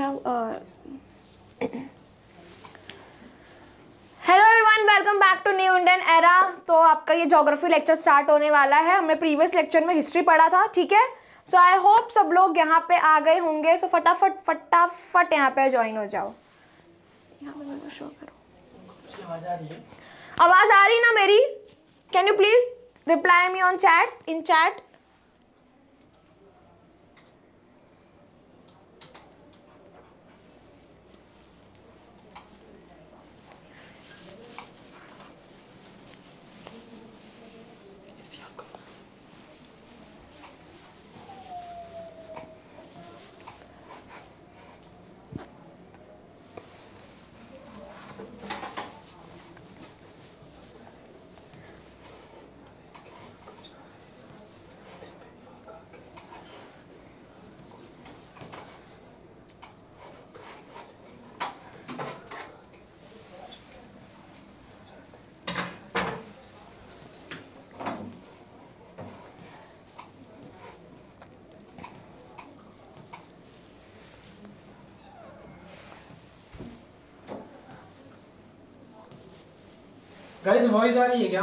Hello everyone welcome back to new Indian era तो आपका ये ज्योग्राफी लेक्चर स्टार्ट होने वाला है हमने प्रीवियस लेक्चर में हिस्ट्री पढ़ा था ठीक है सो आई होप सब लोग यहाँ पे आ गए होंगे सो so, फटाफट फटाफट यहाँ पे ज्वाइन हो जाओ आवाज़ आ रही है ना मेरी can you please reply me on chat in chat guys voice आ रही है क्या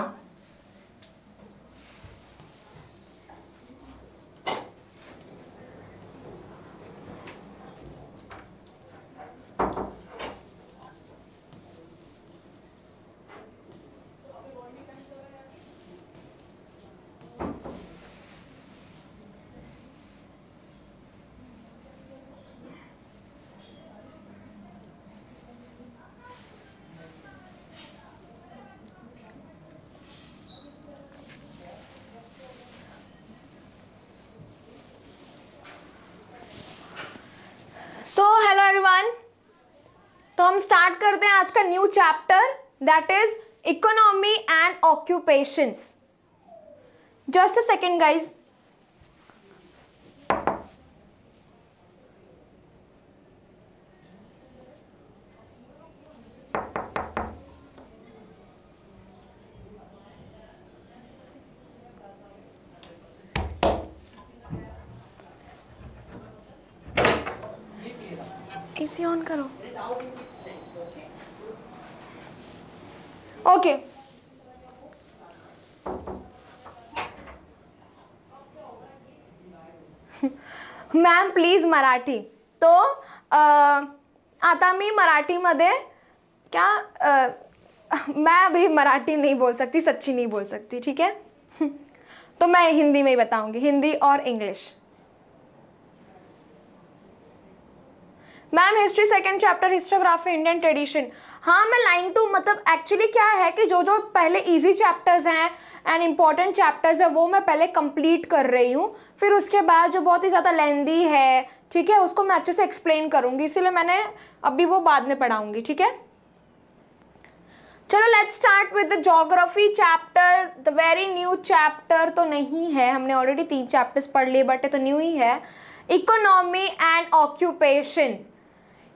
हम स्टार्ट करते हैं आज का new chapter that is economy and occupations just a second guys on करो ओके मैम प्लीज मराठी तो आ, आता मी मराठी मधे क्या आ, मैं अभी मराठी नहीं बोल सकती सच्ची नहीं बोल सकती ठीक है तो मैं हिंदी में ही बताऊंगी हिंदी और English ma'am history second chapter historiography Indian tradition हाँ मैं लाइन टू मतलब एक्चुअली क्या है कि जो जो पहले इजी चैप्टर्स हैं एंड इम्पॉर्टेंट चैप्टर्स है वो मैं पहले कंप्लीट कर रही हूँ फिर उसके बाद जो बहुत ही ज़्यादा लेंदी है ठीक है उसको मैं अच्छे से एक्सप्लेन करूँगी इसीलिए मैंने अभी वो बाद में पढ़ाऊँगी ठीक है चलो let's start with the geography chapter the very new chapter तो नहीं है हमने ऑलरेडी तीन चैप्टर्स पढ़ लिए बट तो न्यू ही है economy and occupation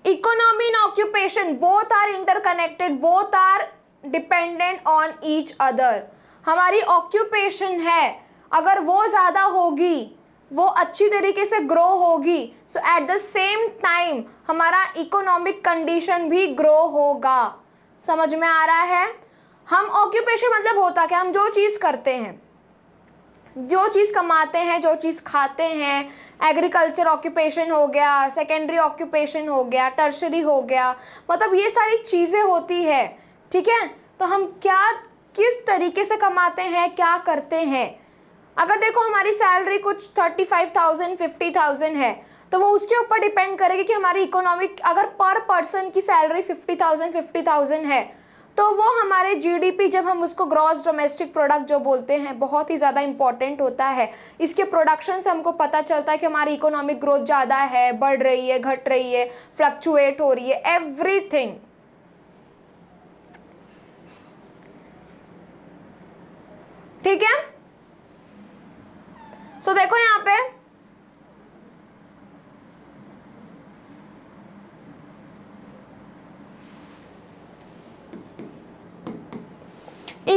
economy and occupation both are interconnected both are dependent on each other हमारी occupation है अगर वो ज़्यादा होगी वो अच्छी तरीके से ग्रो होगी so at the same time हमारा इकोनॉमिक कंडीशन भी ग्रो होगा समझ में आ रहा है हम ऑक्यूपेशन मतलब होता क्या हम जो चीज़ करते हैं जो चीज़ कमाते हैं जो चीज़ खाते हैं एग्रीकल्चर ऑक्यूपेशन हो गया सेकेंडरी ऑक्यूपेशन हो गया टर्शरी हो गया मतलब ये सारी चीज़ें होती है ठीक है तो हम क्या किस तरीके से कमाते हैं क्या करते हैं अगर देखो हमारी सैलरी कुछ thirty five thousand fifty thousand है तो वो उसके ऊपर डिपेंड करेगी कि हमारी इकोनॉमिक अगर पर पर्सन की salary fifty thousand fifty thousand है तो वो हमारे जीडीपी जब हम उसको ग्रॉस डोमेस्टिक प्रोडक्ट जो बोलते हैं बहुत ही ज़्यादा इंपॉर्टेंट होता है इसके प्रोडक्शन से हमको पता चलता है कि हमारी इकोनॉमिक ग्रोथ ज़्यादा है बढ़ रही है घट रही है फ्लक्चुएट हो रही है एवरीथिंग ठीक है सो so, देखो यहां पे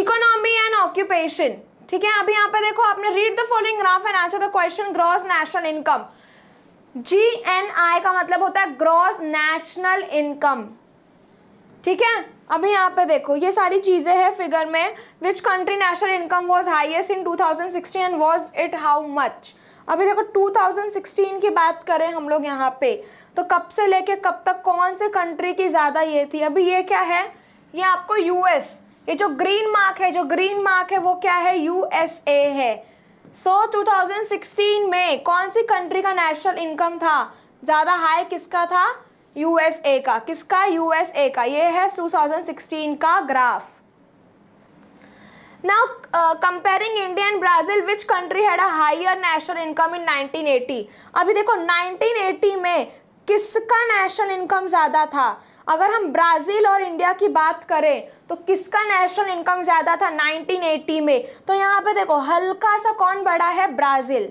इकोनॉमी एंड ऑक्यूपेशन ठीक है अभी यहाँ पे देखो आपने read the following graph and answer the question gross national income G N I का मतलब होता है ग्रॉस नेशनल इनकम ठीक है अभी यहाँ पे देखो ये सारी चीज़ें हैं फिगर में which country national income was highest in 2016 and was it how much अभी देखो 2016 की बात करें हम लोग यहाँ पे तो कब से लेके कब तक कौन से कंट्री की ज़्यादा ये थी अभी ये क्या है ये आपको यूएस ये जो ग्रीन मार्क है जो ग्रीन मार्क है वो क्या है यूएसए है सो so, 2016 में कौन सी कंट्री का नेशनल इनकम था ज़्यादा हाई किसका था यूएसए का किसका यूएसए का ये है 2016 का graph now comparing India and Brazil which country had a a national income in 1980 अभी देखो 1980 में किसका नेशनल इनकम ज़्यादा था अगर हम ब्राज़ील और इंडिया की बात करें तो किसका नेशनल इनकम ज़्यादा था 1980 में तो यहाँ पे देखो हल्का सा कौन बड़ा है ब्राज़ील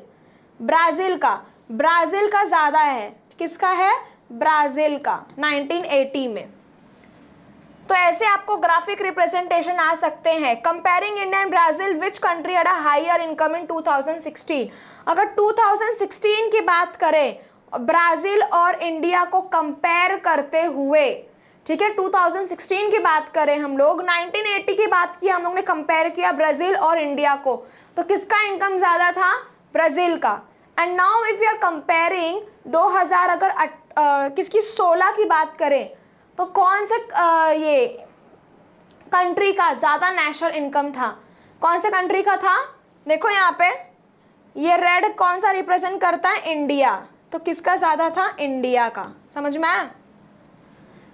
ब्राज़ील का ब्राज़ील का ज़्यादा है किसका है ब्राज़ील का 1980 में तो ऐसे आपको ग्राफिक रिप्रेजेंटेशन आ सकते हैं comparing India and Brazil which country had higher income in 2016 अगर 2016 की बात करें ब्राज़ील और इंडिया को कंपेयर करते हुए ठीक है 2016 की बात करें हम लोग 1980 की बात की हम लोग ने कंपेयर किया ब्राज़ील और इंडिया को तो किसका इनकम ज़्यादा था ब्राज़ील का and now if you are comparing 2000 अगर अट, आ, किसकी 16 की बात करें तो कौन से आ, ये कंट्री का ज़्यादा नेशनल इनकम था कौन से कंट्री का था देखो यहाँ पे ये रेड कौन सा रिप्रेजेंट करता है इंडिया तो किसका ज़्यादा था इंडिया का समझ में आया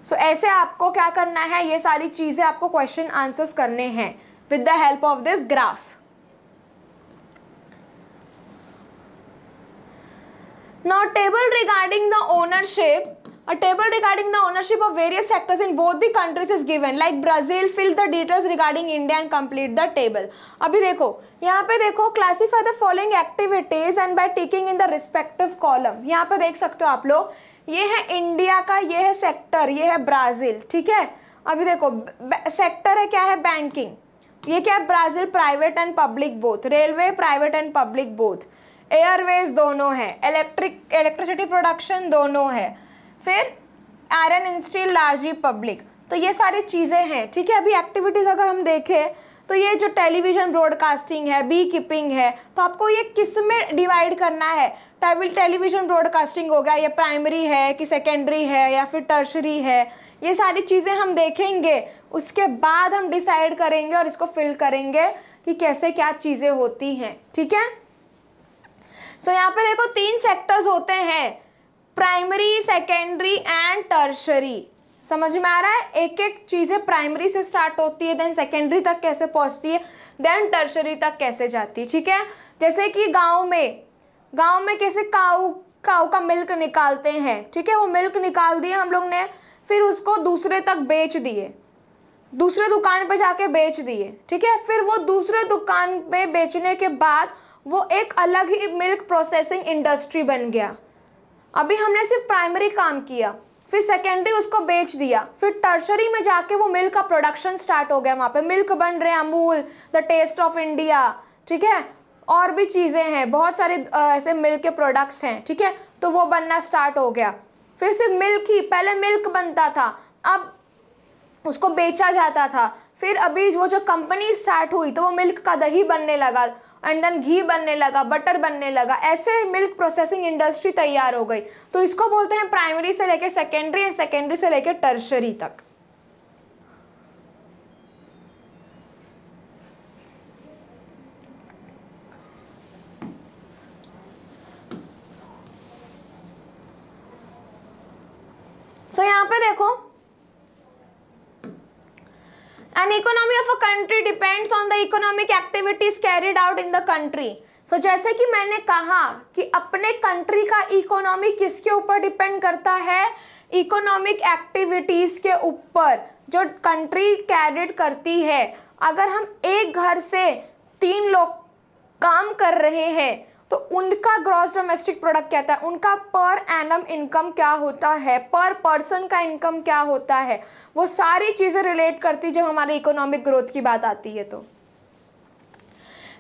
सो so, ऐसे आपको क्या करना है ये सारी चीज़ें आपको क्वेश्चन आंसर्स करने हैं with the help of this graph not table regarding the ownership A table regarding the ownership of various sectors in both the countries is given. Like Brazil, fill the details regarding India and complete the table. अभी देखो यहाँ पे देखो classify the following activities and by ticking in the respective column. यहाँ पे देख सकते हो आप लोग ये है इंडिया का ये है सेक्टर ये है ब्राज़ील ठीक है अभी देखो सेक्टर है क्या है बैंकिंग ये क्या है Brazil private and public both railway private and public both airways दोनों है इलेक्ट्रिक इलेक्ट्रिसिटी प्रोडक्शन दोनों है फिर एरन इंस्टील लार्जी पब्लिक तो ये सारी चीज़ें हैं ठीक है अभी एक्टिविटीज़ अगर हम देखें तो ये जो टेलीविज़न ब्रॉडकास्टिंग है बी कीपिंग है तो आपको ये किस में डिवाइड करना है टेबल टेलीविज़न ब्रॉडकास्टिंग हो गया या प्राइमरी है कि सेकेंडरी है या फिर टर्शरी है ये सारी चीज़ें हम देखेंगे उसके बाद हम डिसाइड करेंगे और इसको फिल करेंगे कि कैसे क्या चीज़ें होती हैं ठीक है सो so, यहाँ पे देखो तीन सेक्टर्स होते हैं प्राइमरी सेकेंडरी एंड टर्शरी समझ में आ रहा है एक एक चीज़ें प्राइमरी से स्टार्ट होती है देन सेकेंडरी तक कैसे पहुंचती है देन टर्शरी तक कैसे जाती है ठीक है जैसे कि गांव में गांव में कैसे काऊ काऊ का मिल्क निकालते हैं ठीक है वो मिल्क निकाल दिए हम लोग ने फिर उसको दूसरे तक बेच दिए दूसरे दुकान पर जाके बेच दिए ठीक है फिर वो दूसरे दुकान पर बेचने के बाद वो एक अलग ही मिल्क प्रोसेसिंग इंडस्ट्री बन गया अभी हमने सिर्फ प्राइमरी काम किया फिर सेकेंडरी उसको बेच दिया फिर टर्शरी में जाके वो मिल्क का प्रोडक्शन स्टार्ट हो गया वहाँ पे मिल्क बन रहे हैं Amul the taste of India ठीक है और भी चीज़ें हैं बहुत सारे ऐसे मिल्क के प्रोडक्ट्स हैं ठीक है तो वो बनना स्टार्ट हो गया फिर सिर्फ मिल्क ही पहले मिल्क बनता था अब उसको बेचा जाता था फिर अभी वो जो कंपनी स्टार्ट हुई तो वो मिल्क का दही बनने लगा एंड देन घी बनने लगा बटर बनने लगा ऐसे मिल्क प्रोसेसिंग इंडस्ट्री तैयार हो गई तो इसको बोलते हैं प्राइमरी से लेकर सेकेंडरी एंड सेकेंडरी से लेकर टर्शरी तक सो so, यहाँ पे देखो an economy of a country depends on the economic activities carried out in the country so जैसे कि मैंने कहा कि अपने कंट्री का इकोनॉमी किसके ऊपर डिपेंड करता है इकोनॉमिक एक्टिविटीज़ के ऊपर जो कंट्री कैरिड करती है अगर हम एक घर से तीन लोग काम कर रहे हैं तो उनका ग्रॉस डोमेस्टिक प्रोडक्ट कहता है उनका पर एनम इनकम क्या होता है पर पर्सन का इनकम क्या होता है वो सारी चीज़ें रिलेट करती जब हमारे इकोनॉमिक ग्रोथ की बात आती है तो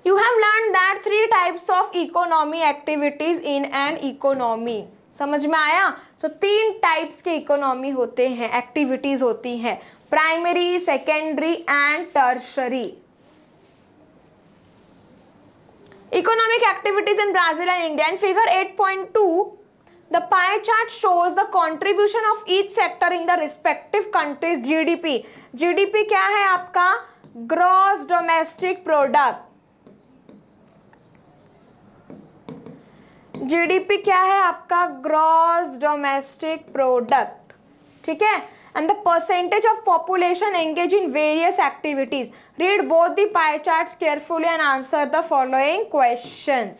you have learn that three types of economy activities in an economy समझ में आया सो so, तीन टाइप्स के इकोनॉमी होते हैं एक्टिविटीज़ होती हैं primary secondary and tertiary Economic activities in Brazil and India. In figure 8.2, the pie chart shows the contribution of each sector in the respective countries GDP. GDP क्या है आपका gross domestic product. GDP क्या है आपका gross domestic product. ठीक है and the percentage of population engage in various activities read both the pie chart carefully and answer the following question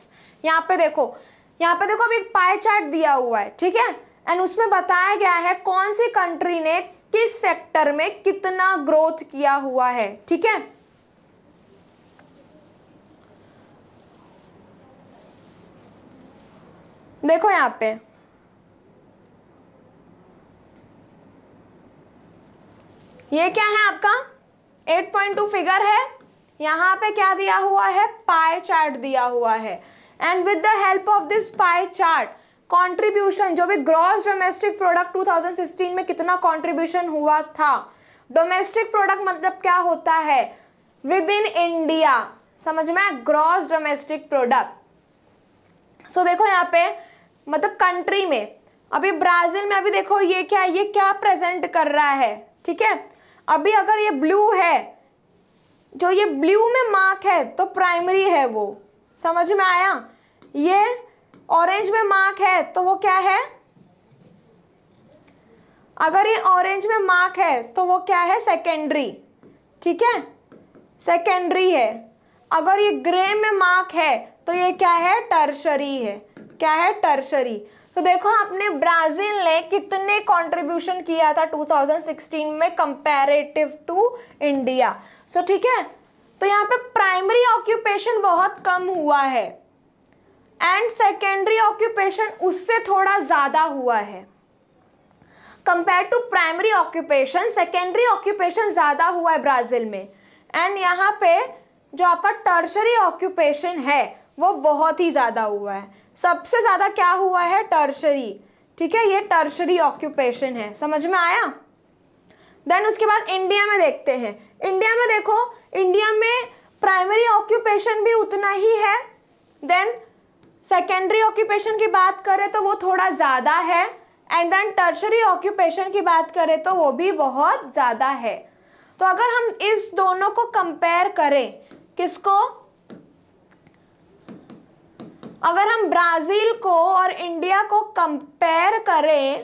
यहाँ पे देखो यहाँ पे देखो अभी एक पाई चार्ट दिया हुआ है ठीक है एंड उसमें बताया गया है कौन सी कंट्री ने किस सेक्टर में कितना ग्रोथ किया हुआ है ठीक है देखो यहाँ पे ये क्या है आपका 8.2 फिगर है यहाँ पे क्या दिया हुआ है पाई चार्ट दिया हुआ है and with the help of this pie chart contribution जो भी ग्रॉस डोमेस्टिक प्रोडक्ट 2016 में कितना कंट्रीब्यूशन हुआ था डोमेस्टिक प्रोडक्ट मतलब क्या होता है विद इन इंडिया समझ में ग्रॉस डोमेस्टिक प्रोडक्ट सो देखो यहाँ पे मतलब कंट्री में अभी ब्राज़ील में अभी देखो ये क्या ये क्या प्रेजेंट कर रहा है ठीक है अभी अगर ये ब्लू है जो ये ब्लू में मार्क है तो प्राइमरी है वो समझ में आया ये ऑरेंज में मार्क है तो वो क्या है अगर ये ऑरेंज में मार्क है तो वो क्या है सेकेंडरी ठीक है सेकेंडरी है अगर ये ग्रे में मार्क है तो ये क्या है टर्शरी है क्या है टर्शरी तो देखो आपने ब्राजील ने कितने कंट्रीब्यूशन किया था 2016 में कंपैरेटिव टू इंडिया सो ठीक है तो यहाँ पे प्राइमरी ऑक्यूपेशन बहुत कम हुआ है एंड सेकेंडरी ऑक्यूपेशन उससे थोड़ा ज़्यादा हुआ है compare to primary occupation secondary occupation ज़्यादा हुआ है ब्राज़ील में एंड यहाँ पे जो आपका टर्शरी ऑक्यूपेशन है वो बहुत ही ज़्यादा हुआ है सबसे ज़्यादा क्या हुआ है टर्शरी ठीक है ये टर्शरी ऑक्यूपेशन है समझ में आया देन उसके बाद इंडिया में देखते हैं इंडिया में देखो इंडिया में प्राइमरी ऑक्यूपेशन भी उतना ही है देन सेकेंडरी ऑक्यूपेशन की बात करें तो वो थोड़ा ज़्यादा है एंड देन टर्शरी ऑक्यूपेशन की बात करें तो वो भी बहुत ज़्यादा है तो अगर हम इस दोनों को कंपेयर करें किसको अगर हम ब्राज़ील को और इंडिया को कंपेयर करें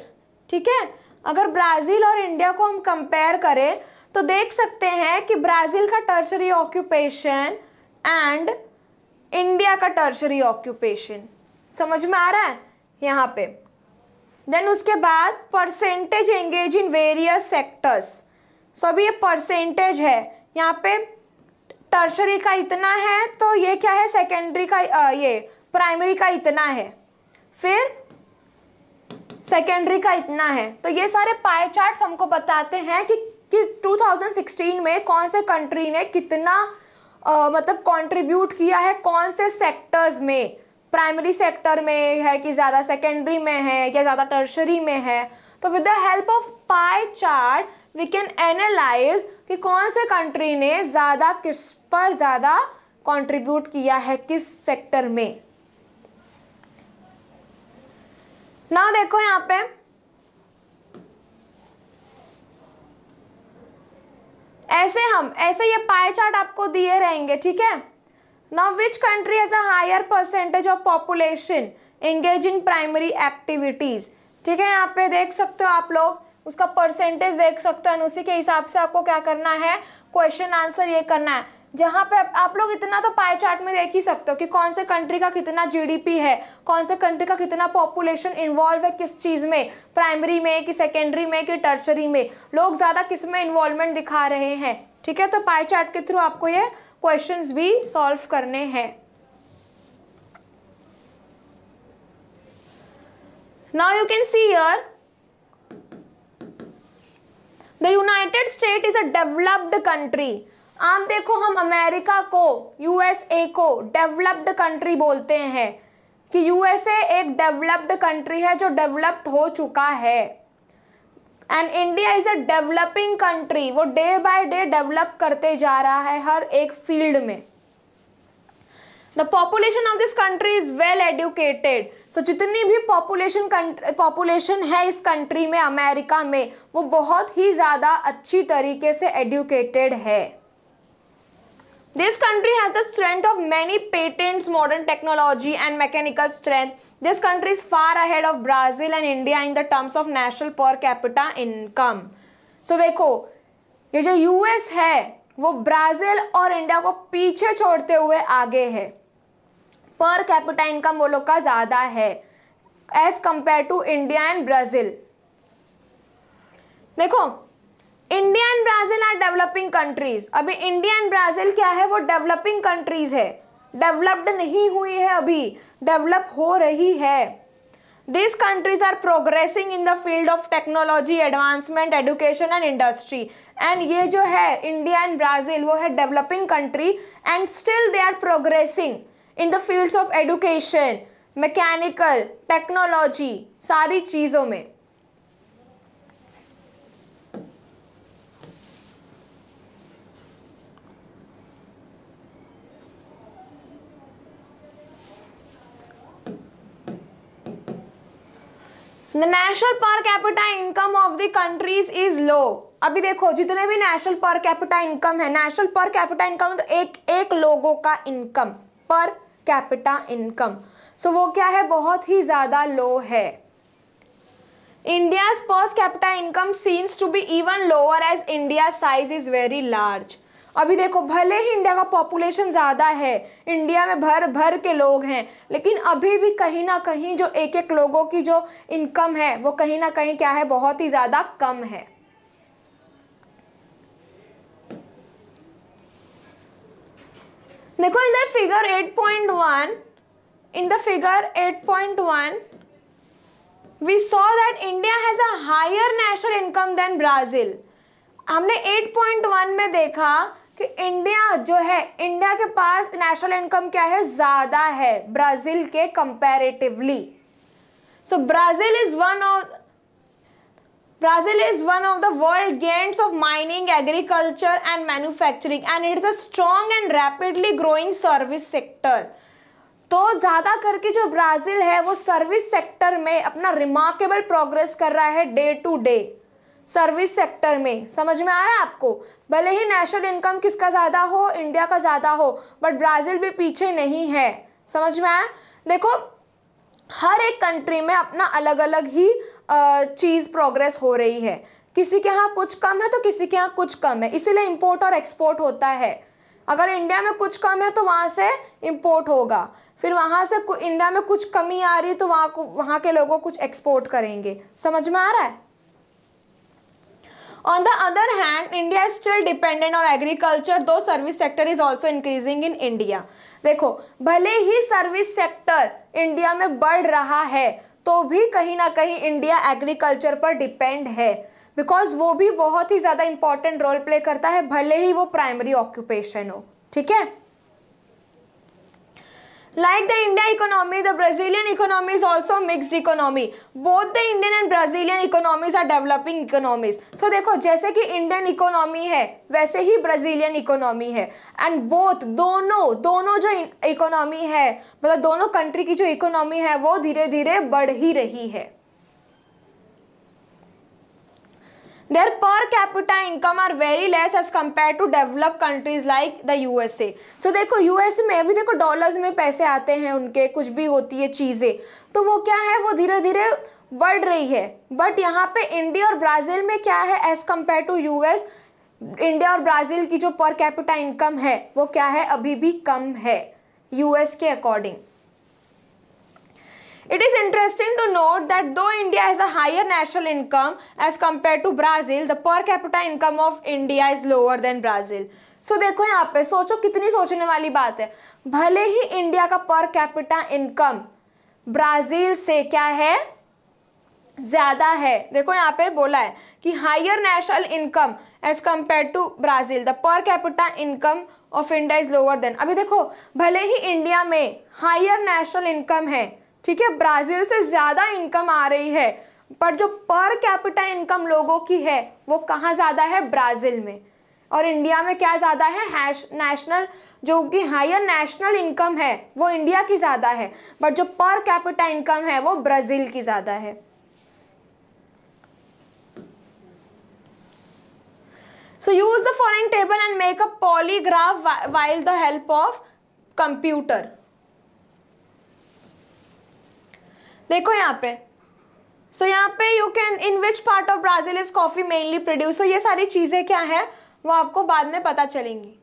ठीक है अगर ब्राज़ील और इंडिया को हम कंपेयर करें तो देख सकते हैं कि ब्राज़ील का टर्शरी ऑक्यूपेशन एंड इंडिया का टर्शरी ऑक्यूपेशन समझ में आ रहा है यहाँ पे देन उसके बाद percentage engage in various sectors so अभी ये परसेंटेज है यहाँ पे टर्शरी का इतना है तो ये क्या है सेकेंडरी का आ, ये प्राइमरी का इतना है फिर सेकेंडरी का इतना है तो ये सारे पाए चार्ट्स हमको बताते हैं कि, कि 2016 में कौन से कंट्री ने कितना आ, मतलब कंट्रीब्यूट किया है कौन से सेक्टर्स में प्राइमरी सेक्टर में है कि ज़्यादा सेकेंडरी में है या ज़्यादा टर्शरी में है तो with the help of pie chart we can analyse कि कौन से कंट्री ने ज़्यादा किस पर ज़्यादा कंट्रीब्यूट किया है किस सेक्टर में ना देखो यहाँ पे ऐसे हम ऐसे ये पाए चार्ट आपको दिए रहेंगे ठीक है ना which country has a higher percentage of population engage in primary activities ठीक है यहाँ पे देख सकते हो आप लोग उसका परसेंटेज देख सकते हो उसी के हिसाब से आपको क्या करना है क्वेश्चन आंसर ये करना है जहाँ पे आप लोग इतना तो पाई चार्ट में देख ही सकते हो कि कौन से कंट्री का कितना जीडीपी है कौन से कंट्री का कितना पॉपुलेशन इन्वॉल्व है किस चीज़ में प्राइमरी में कि सेकेंडरी में कि टर्सरी में लोग ज़्यादा किस में इन्वॉल्वमेंट दिखा रहे हैं ठीक है तो पाई चार्ट के थ्रू आपको ये क्वेश्चन भी सॉल्व करने हैं now you can see here the united state is a developed country आप देखो हम अमेरिका को यूएसए को डेवलप्ड कंट्री बोलते हैं कि यूएसए एक डेवलप्ड कंट्री है जो डेवलप्ड हो चुका है and India is a developing country वो डे बाय डे डेवलप करते जा रहा है हर एक फील्ड में the population of this country is well educated so जितनी भी पॉपुलेशन पॉपुलेशन है इस कंट्री में अमेरिका में वो बहुत ही ज़्यादा अच्छी तरीके से एडुकेटेड है this country has the strength of many patent modern technology and mechanical strength this country is far ahead of Brazil and India in the terms of national per capita income so देखो ये जो US है वो Brazil और India को पीछे छोड़ते हुए आगे है पर कैपिटा इनकम वो लोग का ज्यादा है as compare to India and Brazil देखो India and Brazil are developing countries अभी इंडिया एंड ब्राज़ील क्या है वो डेवलपिंग कंट्रीज है डेवलप्ड नहीं हुई है अभी डेवलप हो रही है this countries are progressing in the field of technology advancement education and industry and ये जो है इंडिया एंड ब्राज़ील वो है developing country and still they are progressing in the fields of education mechanical technology सारी चीज़ों में the national per capita income of the countries is low अभी देखो जितने भी नेशनल पर कैपिटा इनकम है नेशनल पर कैपिटा इनकम तो एक एक लोगों का इनकम पर कैपिटा इनकम सो वो क्या है बहुत ही ज़्यादा लो है India per capita income seems to be even lower as India size is very large अभी देखो भले ही इंडिया का पॉपुलेशन ज़्यादा है इंडिया में भर भर के लोग हैं लेकिन अभी भी कहीं ना कहीं जो एक एक लोगों की जो इनकम है वो कहीं ना कहीं क्या है बहुत ही ज़्यादा कम है देखो in the figure 8.1 in the figure 8.1 we saw that India has a higher national income than Brazil हमने 8.1 में देखा कि इंडिया जो है इंडिया के पास नेशनल इनकम क्या है ज्यादा है ब्राजील के comparatively so Brazil is one of Brazil is one of the world giants of mining agriculture and manufacturing and it is a strong and rapidly growing service sector तो ज्यादा करके जो Brazil है वो सर्विस सेक्टर में अपना remarkable progress कर रहा है day to day service sector में समझ में आ रहा है आपको भले ही नेशनल इनकम किसका ज़्यादा हो इंडिया का ज़्यादा हो बट ब्राज़ील भी पीछे नहीं है समझ में आया देखो हर एक कंट्री में अपना अलग अलग ही चीज़ प्रोग्रेस हो रही है किसी के यहाँ कुछ कम है तो किसी के यहाँ कुछ कम है इसीलिए इम्पोर्ट और एक्सपोर्ट होता है अगर इंडिया में कुछ कम है तो वहाँ से इम्पोर्ट होगा फिर वहाँ से इंडिया में कुछ कमी आ रही है तो वहाँ को वहाँ के लोगों कुछ एक्सपोर्ट करेंगे समझ में आ रहा है on the other hand India is still dependent on agriculture though service sector is also increasing in India देखो भले ही सर्विस सेक्टर इंडिया में बढ़ रहा है तो भी कहीं ना कहीं इंडिया एग्रीकल्चर पर डिपेंड है बिकॉज वो भी बहुत ही ज़्यादा इंपॉर्टेंट रोल प्ले करता है भले ही वो प्राइमरी ऑक्यूपेशन हो ठीक है Like the India economy, the Brazilian economy is also mixed economy. Both the Indian and Brazilian economies are developing economies. So देखो जैसे कि Indian economy है वैसे ही Brazilian economy है And both दोनों दोनों जो economy है मतलब दोनों country की जो economy है वो धीरे धीरे बढ़ ही रही है Their per capita income are very less as compared to developed countries like the USA. So देखो ए में भी देखो डॉलर्स में पैसे आते हैं उनके कुछ भी होती है चीज़ें तो वो क्या है वो धीरे धीरे बढ़ रही है बट यहाँ पे इंडिया और ब्राज़ील में क्या है as compare to U S India और ब्राज़ील की जो पर कैपिटा इनकम है वो क्या है अभी भी कम है यू एस के according it is interesting to note that though India has a higher national income as compare to Brazil the per capita income of India is lower than Brazil so देखो यहाँ पे सोचो कितनी सोचने वाली बात है भले ही इंडिया का पर कैपिटा इनकम ब्राज़ील से क्या है ज़्यादा है देखो यहाँ पे बोला है कि higher national income as compare to Brazil the per capita income of India is lower than अभी देखो भले ही इंडिया में हायर नेशनल इनकम है ठीक है ब्राज़ील से ज़्यादा इनकम आ रही है पर जो पर कैपिटा इनकम लोगों की है वो कहाँ ज़्यादा है ब्राज़ील में और इंडिया में क्या ज़्यादा है हैश नेशनल जो कि हायर नेशनल इनकम है वो इंडिया की ज़्यादा है बट जो पर कैपिटा इनकम है वो ब्राज़ील की ज़्यादा है so use the following table and make a polygraph while the help of computer देखो यहाँ पे सो so, यहाँ पे you can in which part of Brazil is coffee mainly produce ये सारी चीज़ें क्या है वो आपको बाद में पता चलेंगी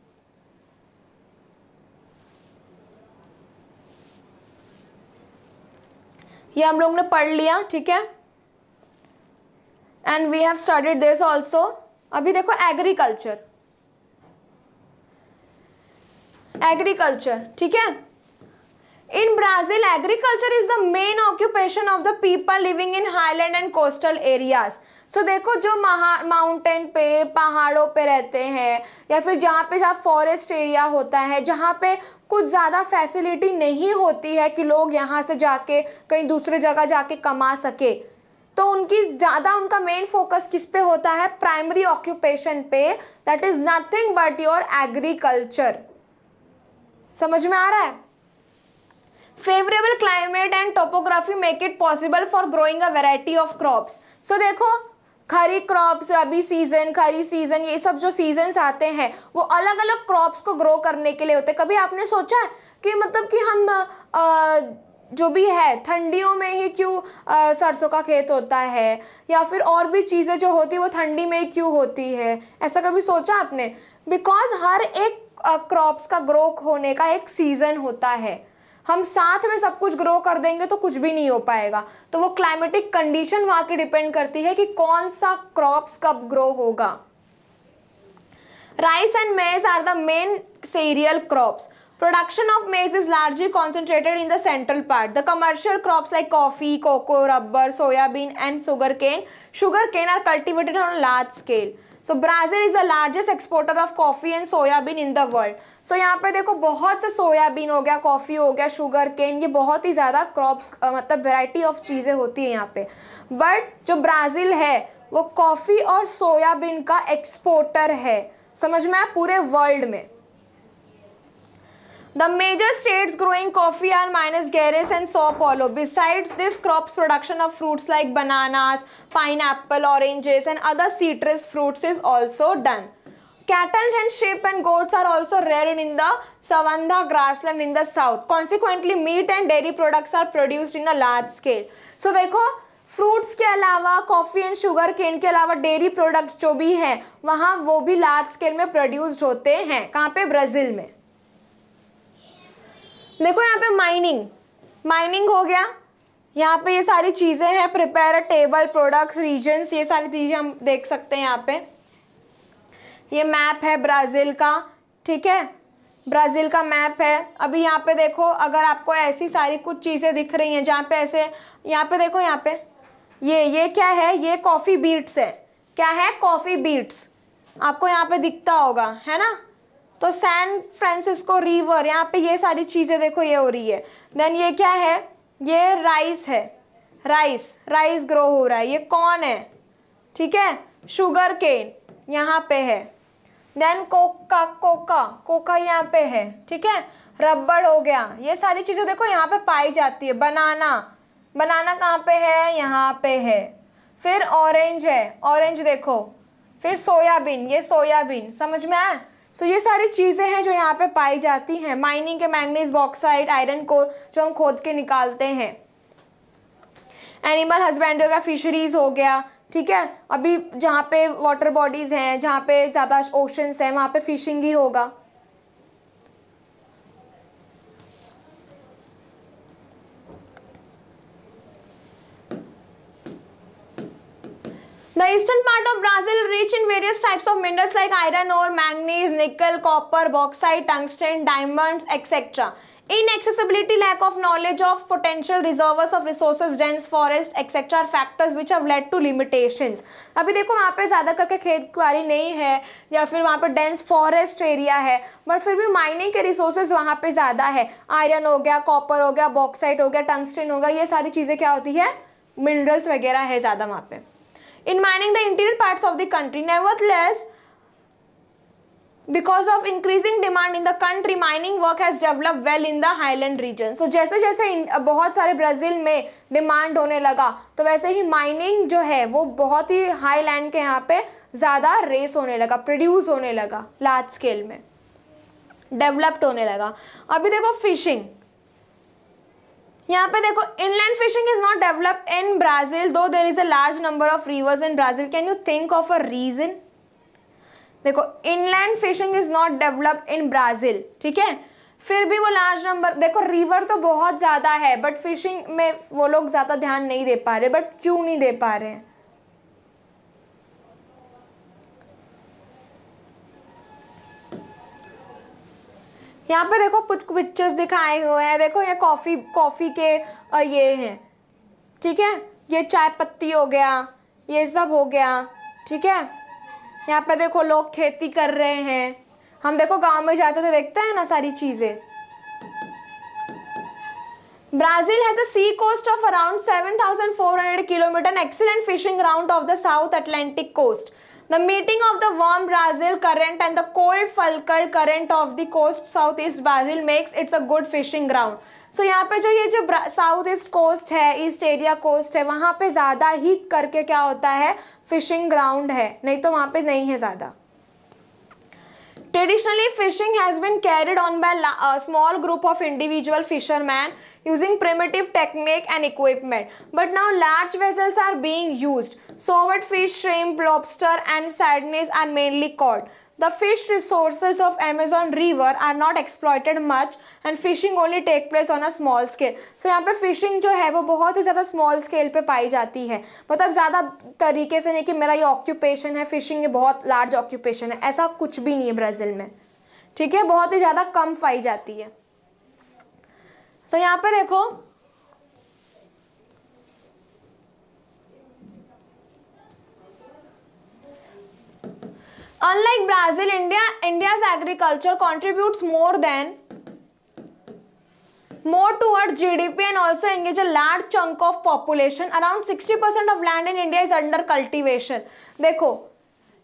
ये हम लोग ने पढ़ लिया ठीक है and we have studied this also अभी देखो एग्रीकल्चर एग्रीकल्चर ठीक है in Brazil agriculture is the main occupation of the people living in highland and coastal areas so देखो जो माउंटेन पे पहाड़ों पे रहते हैं या फिर जहाँ पे जहाँ फॉरेस्ट एरिया होता है जहाँ पे कुछ ज़्यादा फैसिलिटी नहीं होती है कि लोग यहाँ से जाके कहीं दूसरे जगह जाके कमा सके तो उनकी ज़्यादा उनका मेन फोकस किस पे होता है प्राइमरी ऑक्यूपेशन पे that is nothing but your agriculture समझ में आ रहा है favourable climate and topography make it possible for growing a variety of crops so देखो खरी क्रॉप्स रबी सीजन खरी सीजन ये सब जो सीजन्स आते हैं वो अलग अलग क्रॉप्स को ग्रो करने के लिए होते हैं कभी आपने सोचा है कि मतलब कि हम आ, जो भी है ठंडियों में ही क्यों सरसों का खेत होता है या फिर और भी चीज़ें जो होती है वो ठंडी में ही क्यों होती है ऐसा कभी सोचा आपने बिकॉज हर एक क्रॉप्स का ग्रो होने का एक सीज़न होता है हम साथ में सब कुछ ग्रो कर देंगे तो कुछ भी नहीं हो पाएगा तो वो क्लाइमेटिक कंडीशन वहाँ की डिपेंड करती है कि कौन सा क्रॉप्स कब ग्रो होगा rice and maize are the main cereal crops production of maize is largely concentrated in the central part the commercial crops like coffee cocoa rubber soya bean and sugarcane sugarcane are cultivated on a large scale so Brazil is the largest exporter of coffee and soybean in the world so यहाँ पे देखो बहुत से soybean हो गया coffee हो गया sugar cane ये बहुत ही ज़्यादा क्रॉप्स मतलब वेराइटी ऑफ चीज़ें होती है यहाँ पे बट जो ब्राज़ील है वो कॉफ़ी और सोयाबीन का एक्सपोर्टर है समझ में आया पूरे वर्ल्ड में The major states growing coffee are Minas Gerais and Sao Paulo. Besides this, crops production of fruits like bananas, pineapple, oranges and other citrus fruits is also done. Cattle and sheep and goats are also reared in the savanna grassland in the south. Consequently, meat and dairy products are produced in a large scale. So, देखो fruits के अलावा coffee and sugar cane के अलावा dairy products जो भी हैं वहाँ वो भी लार्ज स्केल में प्रोड्यूस्ड होते हैं कहाँ पे ब्राज़ील में देखो यहाँ पे माइनिंग माइनिंग हो गया यहाँ पे ये सारी चीज़ें हैं प्रिपेयर टेबल प्रोडक्ट्स रीजन्स ये सारी चीज़ें हम देख सकते हैं यहाँ पे ये मैप है ब्राज़ील का ठीक है ब्राज़ील का मैप है अभी यहाँ पे देखो अगर आपको ऐसी सारी कुछ चीज़ें दिख रही हैं जहाँ पे ऐसे यहाँ पे देखो यहाँ पे ये ये क्या है ये कॉफ़ी बीट्स है क्या है कॉफ़ी बीट्स आपको यहाँ पर दिखता होगा है ना तो सैन फ्रांसिस्को रिवर यहाँ पे ये सारी चीज़ें देखो ये हो रही है देन ये क्या है ये राइस है राइस राइस ग्रो हो रहा है ये कौन है ठीक है शुगर केन यहाँ पे है देन कोका कोका कोका यहाँ पे है ठीक है रबड़ हो गया ये सारी चीज़ें देखो यहाँ पे पाई जाती है बनाना बनाना कहाँ पे है यहाँ पे है फिर ऑरेंज है ऑरेंज देखो फिर सोयाबीन ये सोयाबीन समझ में आया सो so, ये सारी चीज़ें हैं जो यहाँ पे पाई जाती हैं माइनिंग के मैंगनीज बॉक्साइड आयरन कोर जो हम खोद के निकालते हैं एनिमल हस्बेंड्री का फिशरीज हो गया ठीक है अभी जहाँ पे वाटर बॉडीज़ हैं जहाँ पे ज़्यादा ओशंस हैं वहाँ पे फिशिंग ही होगा The eastern part of Brazil rich in various types of minerals like iron ore, manganese, nickel, copper, bauxite, tungsten, diamonds, etc. Inaccessibility, lack of knowledge of potential reservoirs of resources, dense forest, etc. are factors which have led to limitations. अभी देखो वहाँ पे ज़्यादा करके खेत कुआरी नहीं है या फिर वहाँ पे dense forest area है but फिर भी mining के resources वहाँ पे ज़्यादा है iron हो गया copper हो गया bauxite हो गया tungsten हो गया ये सारी चीज़ें क्या होती है minerals वगैरह है ज़्यादा वहाँ पे in mining the interior parts of the country. Nevertheless, because of increasing demand in the country mining work has developed well in the highland region so jaise jaise बहुत सारे ब्राज़ील में डिमांड होने लगा तो वैसे ही माइनिंग जो है वो बहुत ही हाई लैंड के यहाँ पे ज़्यादा रेस होने लगा प्रोड्यूस होने लगा लार्ज स्केल में डेवलप्ड होने लगा अभी देखो फिशिंग यहाँ पे देखो inland fishing is not developed in Brazil though there is a large number of rivers in Brazil can you think of a reason देखो inland fishing is not developed in Brazil ठीक है फिर भी वो large number देखो river तो बहुत ज़्यादा है बट फिशिंग में वो लोग ज़्यादा ध्यान नहीं दे पा रहे बट क्यों नहीं दे पा रहे हैं यहाँ पे देखो पिक्चर्स दिखाए हुए हैं देखो ये कॉफ़ी कॉफ़ी के ये हैं ठीक है ये चाय पत्ती हो गया ये सब हो गया ठीक है यहाँ पे देखो लोग खेती कर रहे हैं हम देखो गांव में जाते तो देखते हैं ना सारी चीज़ें Brazil has a sea coast of around 7,400 km, an excellent fishing ground of the South Atlantic coast The meeting of the warm Brazil current and the cold Falkal current of the coast southeast Brazil makes it's a good fishing ground. So so, यहाँ पे जो ये जो south east coast है east area coast है वहाँ पे ज़्यादा ही करके क्या होता है फिशिंग ग्राउंड है नहीं तो वहाँ पे नहीं है ज़्यादा Traditionally, fishing has been carried on by a small group of individual fishermen using primitive technique and equipment. But now large vessels are being used. Soft fish, shrimp, lobster and sardines are mainly caught. The fish resources of Amazon River are not exploited much and fishing only take place on a small scale. So यहाँ पे fishing जो है वो बहुत ही ज़्यादा small scale पे पाई जाती है मतलब ज़्यादा तरीके से नहीं कि मेरा ये occupation है fishing ये बहुत large occupation है ऐसा कुछ भी नहीं है ब्राज़ील में ठीक है बहुत ही ज़्यादा कम पाई जाती है सो so, यहाँ पे देखो unlike brazil india india's agriculture contributes more than more towards GDP and also engage a large chunk of population. Around 60% of land in India is under cultivation. देखो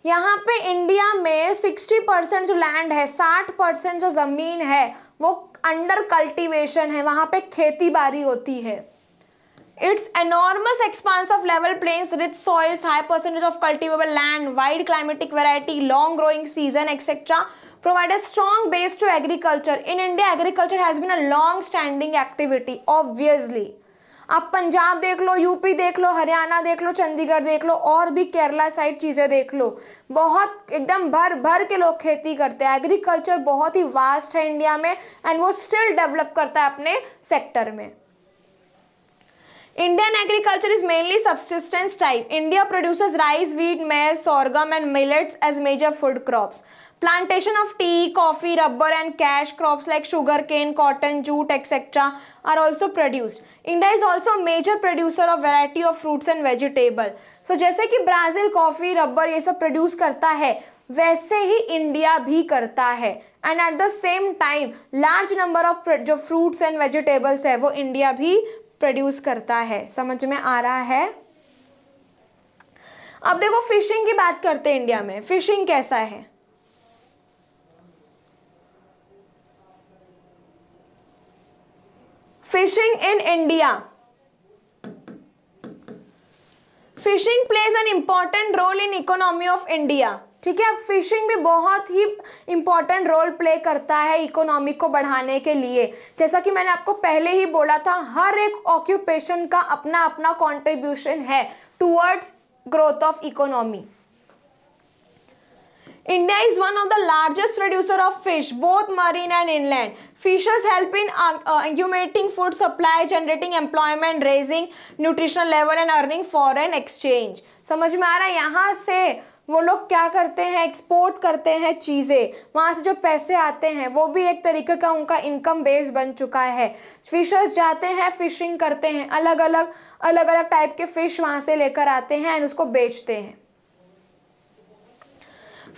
यहाँ पे इंडिया में 60 परसेंट जो land है 60 percent जो ज़मीन है वो अंडर कल्टीवेशन है वहाँ पे खेती बाड़ी होती है Its enormous expanse of level plains, rich soils, high percentage of cultivable land, wide climatic variety, long growing season, etc. provide a strong base to agriculture. In India, agriculture has been a long standing activity, obviously. आप पंजाब देख लो UP देख लो हरियाणा देख लो चंडीगढ़ देख लो और भी Kerala side चीज़ें देख लो बहुत एकदम भर भर के लोग खेती करते हैं एग्रीकल्चर बहुत ही वास्ट है इंडिया में एंड वो स्टिल डेवलप करता है अपने सेक्टर में Indian agriculture is mainly subsistence type. India produces rice, wheat, maize, sorghum and millets as major food crops. Plantation of tea, coffee, rubber and cash crops like sugarcane, cotton, jute etc. are also produced. India is also a major producer of variety of fruits and vegetable. So जैसे कि Brazil coffee rubber ये सब produce करता है वैसे ही India भी करता है and at the same time large number of जो फ्रूट्स एंड वेजिटेबल्स है वो इंडिया भी प्रोड्यूस करता है समझ में आ रहा है अब देखो फिशिंग की बात करते हैं इंडिया में फिशिंग कैसा है fishing in India fishing plays an important role in economy of India ठीक है फिशिंग भी बहुत ही इंपॉर्टेंट रोल प्ले करता है इकोनॉमी को बढ़ाने के लिए जैसा कि मैंने आपको पहले ही बोला था हर एक ऑक्यूपेशन का अपना अपना कॉन्ट्रीब्यूशन है towards growth of economy India is one of the largest producer of fish both marine and inland fishers help in augmenting food supply generating employment raising nutritional level and earning foreign exchange समझ में आ रहा है यहाँ से वो लोग क्या करते हैं एक्सपोर्ट करते हैं चीज़ें वहाँ से जो पैसे आते हैं वो भी एक तरीके का उनका इनकम बेस बन चुका है फिशर्स जाते हैं फिशिंग करते हैं अलग अलग अलग अलग टाइप के फ़िश वहाँ से लेकर आते हैं एंड उसको बेचते हैं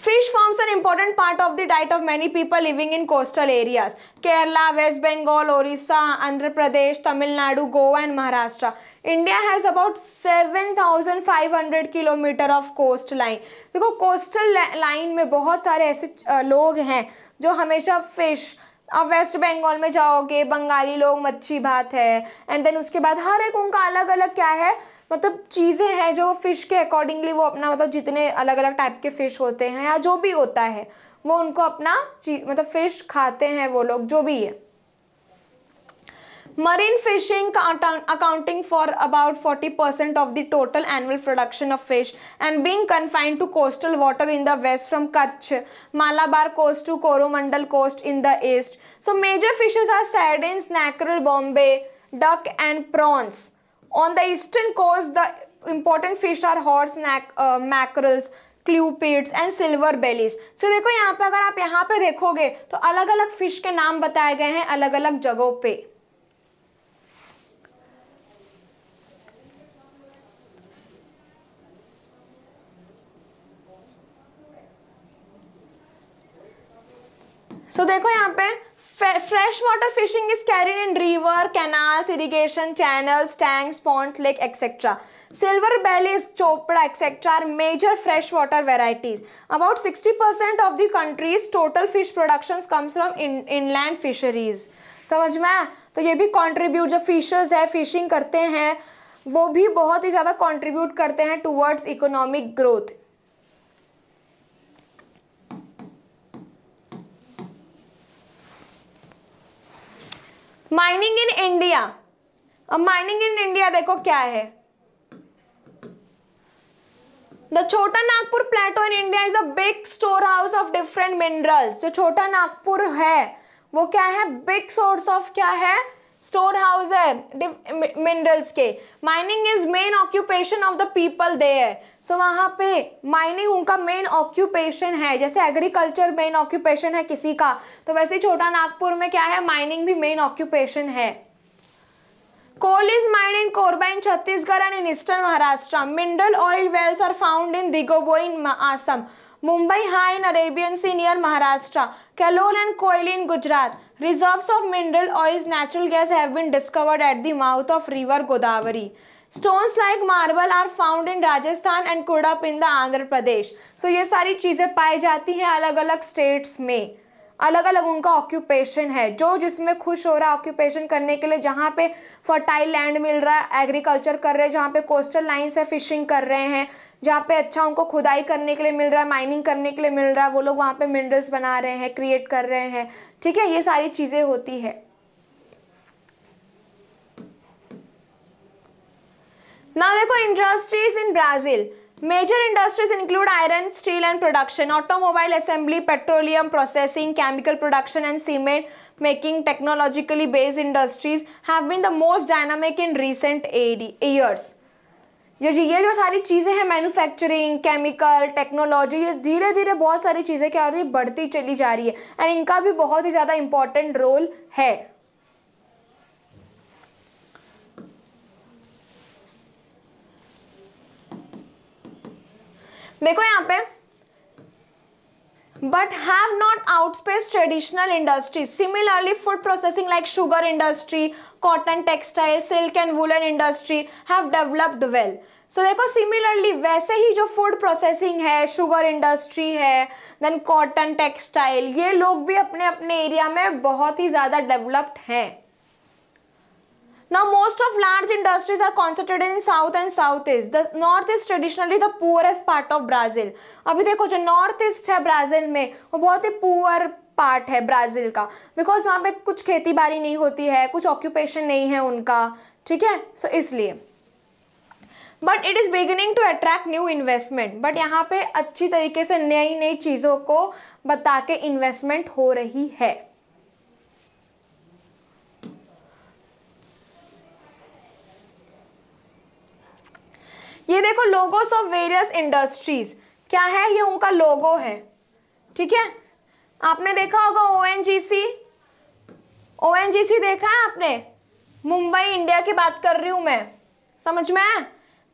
fish forms an important part of the diet of many people living in coastal areas Kerala West Bengal Orissa Andhra Pradesh Tamil Nadu Goa and Maharashtra India has about seven thousand five hundred kilometre of coast line देखो कोस्टल लाइन में बहुत सारे ऐसे लोग हैं जो हमेशा फिश अब वेस्ट बंगाल में जाओगे बंगाली लोग मच्छी भात है एंड देन उसके बाद हर एक उनका अलग अलग क्या है मतलब चीज़ें हैं जो फिश के अकॉर्डिंगली वो अपना मतलब जितने अलग अलग टाइप के फिश होते हैं या जो भी होता है वो उनको अपना मतलब फिश खाते हैं वो लोग जो भी है marine fishing accounting for about forty percent of the total annual production of fish and being confined to coastal water in the west from Kutch Malabar coast to Coromandel coast in the east so major fishes are sardine mackerel Bombay duck and prawns On the eastern coast, the important fish are horse neck, uh, mackerels, clupeids and silver bellies so देखो यहाँ पे अगर आप यहाँ पे देखोगे तो अलग अलग फिश के नाम बताए गए हैं अलग अलग जगहों पे सो so, देखो यहाँ पे fresh water fishing is carried in river canals irrigation channels tank ponds lake etcetera silver bellies चोपड़ा etcetera are major fresh water varieties about sixty percent of the country's total fish production comes from inland fisheries समझ में तो ये भी contribute जो fishers है fishing करते हैं वो भी बहुत ही ज़्यादा कॉन्ट्रीब्यूट करते हैं towards economic growth mining in India अब माइनिंग इन इंडिया देखो क्या है the Chota Nagpur plateau in India is a big store house of different minerals जो छोटा नागपुर है वो क्या है बिग सोर्स ऑफ क्या है स्टोर हाउस है मिनरल्स के mining is main occupation of the people है सो so, वहाँ पे माइनिंग उनका मेन ऑक्यूपेशन है जैसे एग्रीकल्चर मेन ऑक्यूपेशन है किसी का तो वैसे छोटा नागपुर में क्या है माइनिंग भी मेन ऑक्यूपेशन है coal is mined in Korba in Chhattisgarh and in eastern Maharashtra mineral oil wells are found in Digboi in Assam Mumbai high in Arabian sea near Maharashtra Kalol and Koyali in Gujarat reserve of mineral oils natural gas have been discovered at the mouth of river Godavari stones like marble are found in Rajasthan and Cuddapah in the Andhra Pradesh so ये सारी चीज़ें पाई जाती हैं अलग अलग states में अलग अलग उनका ऑक्यूपेशन है जो जिसमें खुश हो रहा है ऑक्यूपेशन करने के लिए जहाँ पे फर्टाइल लैंड मिल रहा है एग्रीकल्चर कर रहे हैं जहाँ पे कोस्टल लाइन से फिशिंग कर रहे हैं जहाँ पे अच्छा उनको खुदाई करने के लिए मिल रहा है माइनिंग करने के लिए मिल रहा है वो लोग वहाँ पे मिनरल्स बना रहे हैं क्रिएट कर रहे हैं ठीक है ये सारी चीज़ें होती है नाउ देखो industries in Brazil major industries include iron steel and production automobile assembly petroleum processing chemical production and cement making technologically based industries have been the most dynamic in recent years ये जी ये जो सारी चीज़ें हैं manufacturing chemical technology ये धीरे धीरे बहुत सारी चीज़ें क्या हो रही है बढ़ती चली जा रही है एंड इनका भी बहुत ही ज़्यादा इंपॉर्टेंट रोल है देखो यहाँ पे but have not outpaced traditional industry similarly food processing like sugar industry cotton textile silk and woollen industry have developed well so देखो सिमिलरली वैसे ही जो फूड प्रोसेसिंग है शुगर इंडस्ट्री है देन कॉटन टेक्सटाइल ये लोग भी अपने अपने एरिया में बहुत ही ज़्यादा डेवलप्ड हैं Now most of large industries are concentrated in south and southeast. The north is traditionally the poorest part of Brazil. अभी देखो जो north east है ब्राज़ील में वो बहुत ही poor पार्ट है ब्राज़ील का बिकॉज वहाँ पे कुछ खेती बाड़ी नहीं होती है कुछ ऑक्यूपेशन नहीं है उनका ठीक है सो so, इसलिए but it is beginning to attract new investment but यहाँ पे अच्छी तरीके से नई नई चीज़ों को बता के इन्वेस्टमेंट हो रही है ये देखो लोगोस ऑफ वेरियस इंडस्ट्रीज क्या है ये उनका लोगो है ठीक है आपने देखा होगा ओ एन जी सी ओ एन जी सी देखा है आपने मुंबई इंडिया की बात कर रही हूं मैं समझ में है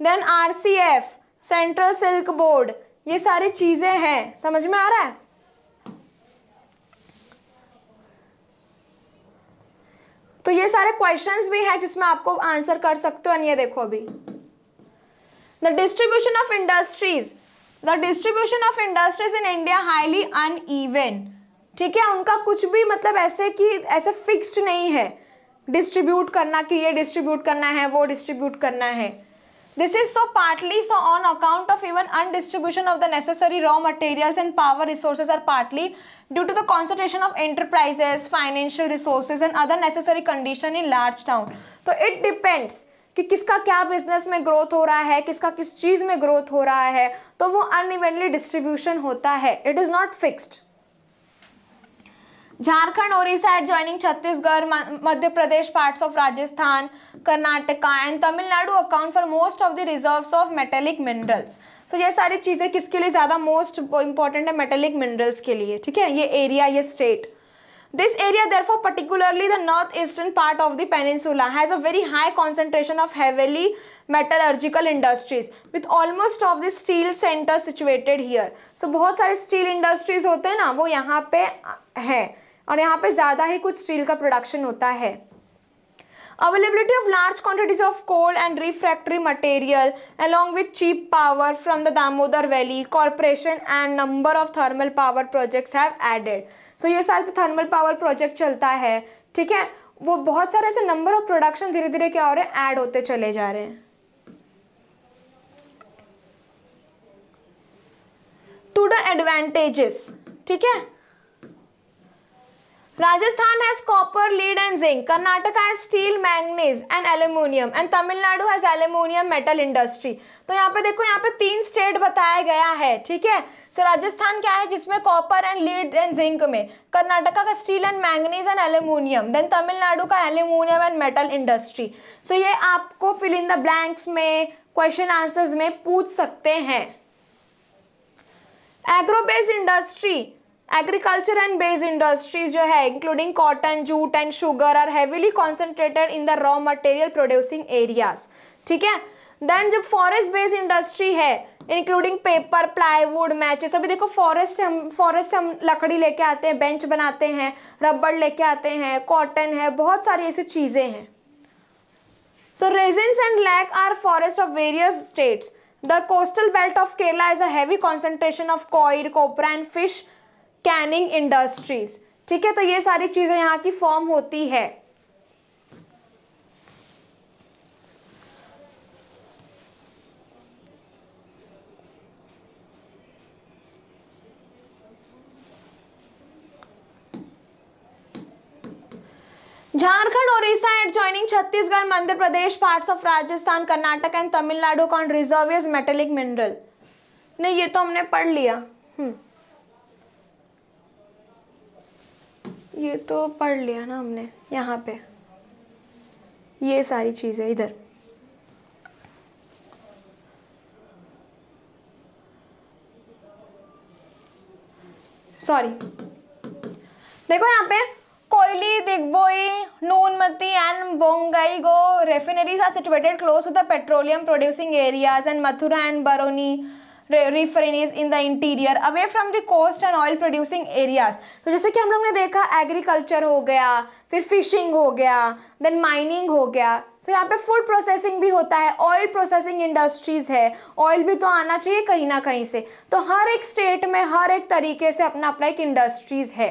then R C F central silk board ये सारी चीज़ें हैं समझ में आ रहा है तो ये सारे क्वेश्चंस भी है जिसमें आपको आंसर कर सकते हो ये देखो अभी the distribution of industries the distribution of industries in india highly uneven ठीक है उनका कुछ भी मतलब ऐसे कि ऐसे फिक्स्ड नहीं है डिस्ट्रीब्यूट करना कि ये डिस्ट्रीब्यूट करना है वो डिस्ट्रीब्यूट करना है this is so partly so on account of even undistribution of the necessary raw materials and power resources are partly due to the concentration of enterprises financial resources and other necessary condition in large town तो it depends कि किसका क्या business में growth हो रहा है किसका किस चीज़ में ग्रोथ हो रहा है तो वो अनइवनली डिस्ट्रीब्यूशन होता है it is not fixed Jharkhand Odisha adjoining Chhattisgarh Madhya Pradesh parts of Rajasthan Karnataka and Tamil Nadu account for most of the reserves of metallic minerals so ये सारी चीज़ें किसके लिए ज़्यादा मोस्ट इंपॉर्टेंट है मेटेलिक मिनरल्स के लिए ठीक है ये एरिया ये state This area therefore particularly the northeastern part of the peninsula has a very high concentration of heavily metallurgical industries with almost of the steel center situated here. So bahut sare steel industries hote hain na wo yahan pe हैं और यहाँ पे ज़्यादा ही कुछ steel का production होता है Availability of large quantities of coal and refractory material along with cheap power from the Damodar Valley Corporation and number of thermal power projects have added. So ye ये सारे thermal power project chalta hai theek hai wo bahut sare aise number of production dheere dheere kya ho rahe hain add hote chale ja rahe hain to the advantages ठीक है Rajasthan has copper, lead and zinc. Karnataka has steel, manganese and aluminium. And Tamil Nadu has aluminium metal industry. तो यहाँ पे देखो यहाँ पे तीन state बताया गया है ठीक है सो राजस्थान क्या है जिसमें copper and lead and zinc में कर्नाटका का steel and manganese and aluminium then Tamil Nadu का aluminium and metal industry so ये आपको फिल इन द ब्लैंक्स में क्वेश्चन आंसर्स में पूछ सकते हैं agro based industry agriculture and based industries जो है including cotton jute and sugar are heavily concentrated in the raw material producing areas ठीक है देन जब फॉरेस्ट बेस्ड इंडस्ट्री है इंक्लूडिंग पेपर प्लाईवुड मैचेस अभी देखो फॉरेस्ट से हम फॉरेस्ट से हम लकड़ी लेके आते हैं बेंच बनाते हैं रबड़ लेके आते हैं कॉटन है बहुत सारी ऐसी चीज़ें हैं so resins and lac are forest of various states the coastal belt of Kerala is a heavy concentration of coir copra and fish canning industries ठीक है तो ये सारी चीज़ें यहाँ की फॉर्म होती है Jharkhand Odisha and joining Chhattisgarh Madhya Pradesh parts of Rajasthan Karnataka and Tamil Nadu कॉन रिजर्व मेटेलिक मिनरल नहीं ये तो हमने पढ़ लिया हम्म ये तो पढ़ लिया ना हमने यहाँ पे ये सारी चीज़ें इधर सॉरी देखो यहाँ पे कोयली दिग्बोई नूनमती एंड गो refineries are situated close to the petroleum producing areas and Mathura and Barauni refineries in the interior away from the coast and oil producing areas तो जैसे कि हम लोग ने देखा एग्रीकल्चर हो गया फिर फिशिंग हो गया देन माइनिंग हो गया सो यहाँ पे फूड प्रोसेसिंग भी होता है ऑयल प्रोसेसिंग इंडस्ट्रीज है ऑयल भी तो आना चाहिए कहीं ना कहीं से तो हर एक स्टेट में हर एक तरीके से अपना अपना एक इंडस्ट्रीज है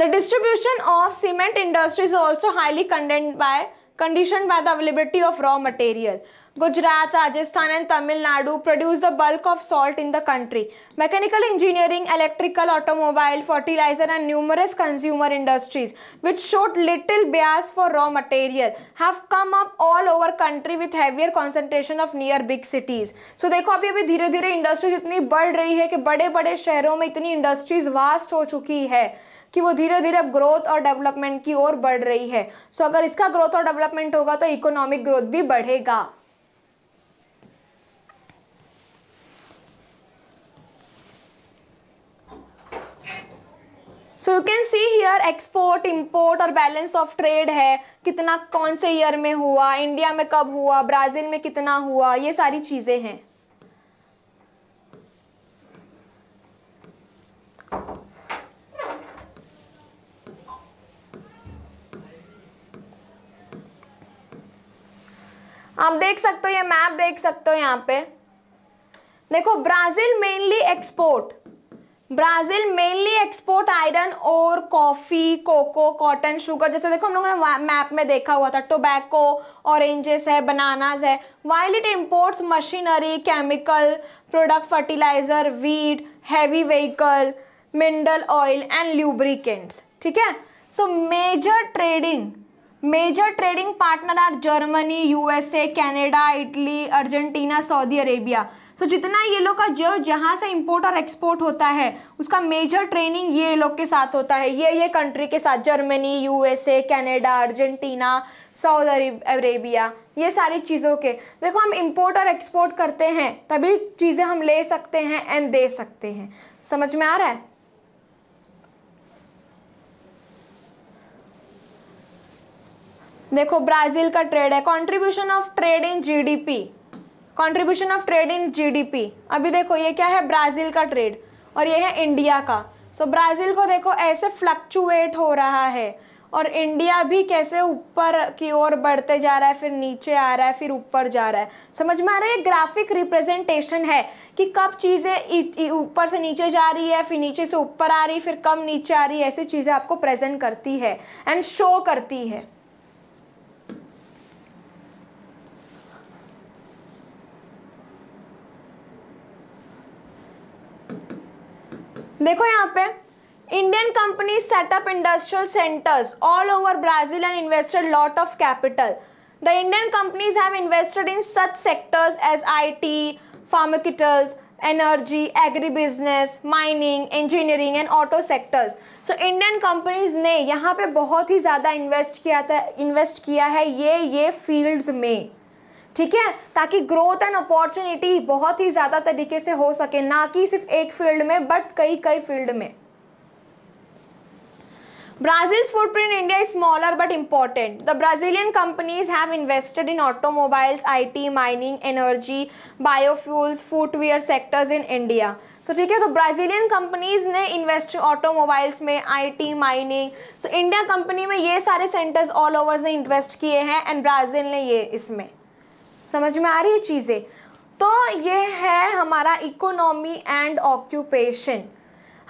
the distribution of cement industries also highly conditioned by condition by the availability of raw material Gujarat, Rajasthan and Tamil Nadu produce the bulk of salt in the country. Mechanical engineering, electrical, automobile, fertilizer and numerous consumer industries which showed little bias for raw material have come up all over country with heavier concentration of near big cities. So देखो अभी अभी धीरे धीरे industries इतनी बढ़ रही है कि बड़े बड़े शहरों में इतनी इंडस्ट्रीज वास्ट हो चुकी है कि वो धीरे धीरे अब ग्रोथ और डेवलपमेंट की ओर बढ़ रही है सो so, अगर इसका ग्रोथ और डेवलपमेंट होगा तो इकोनॉमिक ग्रोथ भी बढ़ेगा so you can see here export import और बैलेंस ऑफ ट्रेड है कितना कौन से ईयर में हुआ इंडिया में कब हुआ ब्राज़ील में कितना हुआ ये सारी चीज़ें हैं आप देख सकते हो ये मैप देख सकते हो यहाँ पे देखो Brazil mainly export Brazil mainly export iron और कॉफ़ी कोको कॉटन शुगर जैसे देखो हम लोगों ने मैप में देखा हुआ था टोबैको ऑरेंजेस है बनानाज है while it imports machinery chemical product fertiliser wheat heavy vehicle mineral oil and lubricants ठीक है so major trading major trading partner are Germany USA Canada Italy Argentina Saudi Arabia तो जितना ये लोग का जो जहाँ से इंपोर्ट और एक्सपोर्ट होता है उसका मेजर ट्रेनिंग ये लोग के साथ होता है ये ये कंट्री के साथ Germany USA Canada Argentina Saudi Arabia ये सारी चीज़ों के देखो हम इम्पोर्ट और एक्सपोर्ट करते हैं तभी चीज़ें हम ले सकते हैं एंड दे सकते हैं समझ में आ रहा है देखो ब्राजील का ट्रेड है contribution of trade in GDP contribution of trade in GDP अभी देखो ये क्या है ब्राज़ील का ट्रेड और ये है इंडिया का सो so, ब्राज़ील को देखो ऐसे फ्लक्चुएट हो रहा है और इंडिया भी कैसे ऊपर की ओर बढ़ते जा रहा है फिर नीचे आ रहा है फिर ऊपर जा रहा है समझ में आ रहा है ये ग्राफिक रिप्रेजेंटेशन है कि कब चीज़ें ऊपर से नीचे जा रही है फिर नीचे से ऊपर आ रही फिर कम नीचे आ रही है ऐसी चीज़ें आपको प्रेजेंट करती है एंड शो करती है देखो यहाँ पे Indian company set up industrial centres all over Brazil and invested lot of capital the Indian companies have invested in such sectors as IT energy agribusiness mining engineering and auto sectors so Indian companies ने यहाँ पे बहुत ही ज़्यादा invest किया था invest किया है ये ये फील्ड्स में ठीक है ताकि ग्रोथ एंड अपॉर्चुनिटी बहुत ही ज़्यादा तरीके से हो सके ना कि सिर्फ एक फील्ड में बट कई कई फील्ड में Brazil's footprint in India is smaller but important. The Brazilian companies have invested in automobiles, IT, mining, energy, biofuels, footwear sectors in India. So so, ठीक है तो ब्राज़ीलियन कंपनीज ने इन्वेस्ट ऑटोमोबाइल्स में IT mining so India company में ये सारे centres all over ने invest किए हैं एंड ब्राज़ील ने ये इसमें समझ में आ रही है चीज़ें तो ये है हमारा इकोनॉमी एंड ऑक्यूपेशन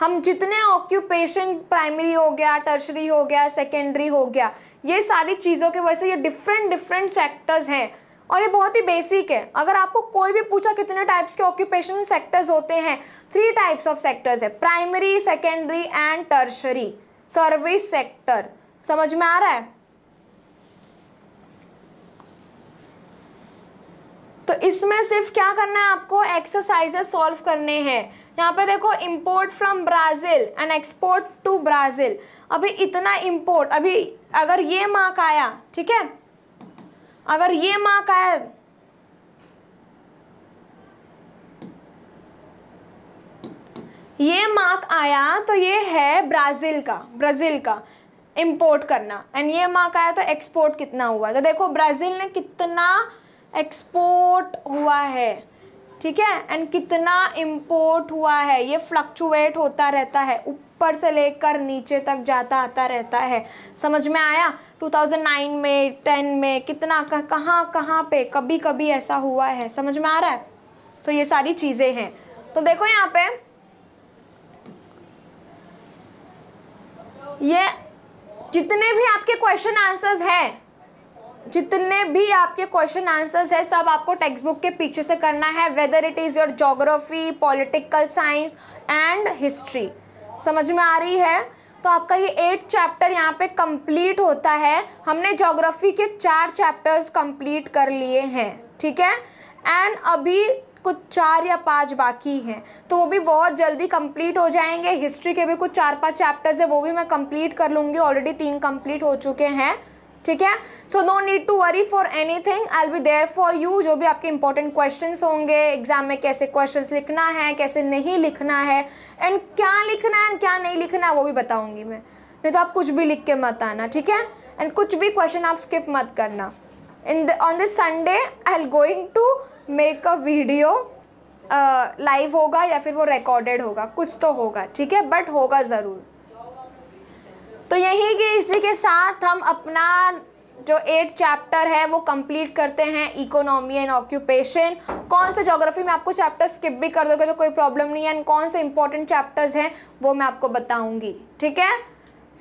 हम जितने ऑक्यूपेशन प्राइमरी हो गया टर्शरी हो गया सेकेंडरी हो गया ये सारी चीज़ों के वजह से ये डिफरेंट डिफरेंट सेक्टर्स हैं और ये बहुत ही बेसिक है अगर आपको कोई भी पूछा कितने टाइप्स के ऑक्यूपेशन सेक्टर्स होते हैं थ्री टाइप्स ऑफ सेक्टर्स है primary secondary and tertiary service sector समझ में आ रहा है तो इसमें सिर्फ क्या करना है आपको एक्सरसाइजेस सॉल्व करने हैं यहाँ पे देखो import from Brazil and export to Brazil अभी इतना इंपोर्ट अभी अगर ये मार्क आया ठीक है अगर ये मार्क आया ये मार्क आया तो ये है ब्राज़ील का ब्राज़ील का इंपोर्ट करना एंड ये मार्क आया तो एक्सपोर्ट कितना हुआ तो देखो ब्राज़ील ने कितना एक्सपोर्ट हुआ है ठीक है एंड कितना इम्पोर्ट हुआ है ये फ्लक्चुएट होता रहता है ऊपर से लेकर नीचे तक जाता आता रहता है समझ में आया 2009 में 10 में कितना कहाँ कहाँ पे कभी कभी ऐसा हुआ है समझ में आ रहा है तो ये सारी चीज़ें हैं तो देखो यहाँ पे ये जितने भी आपके क्वेश्चन आंसर्स हैं जितने भी आपके क्वेश्चन आंसर्स है सब आपको टेक्स्ट बुक के पीछे से करना है whether it is your geography political science and history समझ में आ रही है तो आपका ये एट चैप्टर यहाँ पे कंप्लीट होता है हमने जोग्राफी के चार चैप्टर्स कंप्लीट कर लिए हैं ठीक है एंड अभी कुछ चार या पांच बाकी हैं तो वो भी बहुत जल्दी कंप्लीट हो जाएंगे हिस्ट्री के भी कुछ चार पांच चैप्टर्स है वो भी मैं कंप्लीट कर लूँगी ऑलरेडी तीन कंप्लीट हो चुके हैं ठीक है so no need to worry for anything I'll be there for you जो भी आपके इंपॉर्टेंट क्वेश्चन होंगे एग्जाम में कैसे क्वेश्चन लिखना है कैसे नहीं लिखना है एंड क्या लिखना है एंड क्या नहीं लिखना है वो भी बताऊंगी मैं नहीं तो आप कुछ भी लिख के मत आना ठीक है एंड कुछ भी क्वेश्चन आप स्किप मत करना in the on this Sunday I'll going to make a video live होगा या फिर वो रिकॉर्डेड होगा कुछ तो होगा ठीक है बट होगा ज़रूर तो यही कि इसी के साथ हम अपना जो एट चैप्टर है वो कंप्लीट करते हैं इकोनॉमी एंड ऑक्यूपेशन कौन से जोग्राफी में आपको चैप्टर स्किप भी कर दोगे तो कोई प्रॉब्लम नहीं है एंड कौन से इंपॉर्टेंट चैप्टर्स हैं वो मैं आपको बताऊंगी ठीक है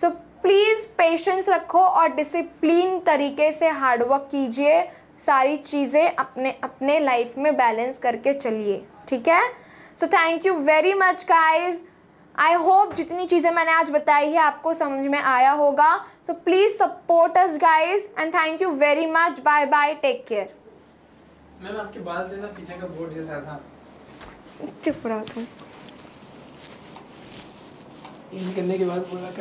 सो प्लीज़ पेशेंस रखो और डिसिप्लिन तरीके से हार्डवर्क कीजिए सारी चीज़ें अपने अपने लाइफ में बैलेंस करके चलिए ठीक है so thank you very much guys I hope जितनी चीज़ें मैंने आज बताई है आपको समझ में आया होगा so please support us guys and thank you very much bye bye take care ma'am आपके बाल से ना पीछे का बोर्ड गिर रहा था चुप रहा तुम करने के बाद बोला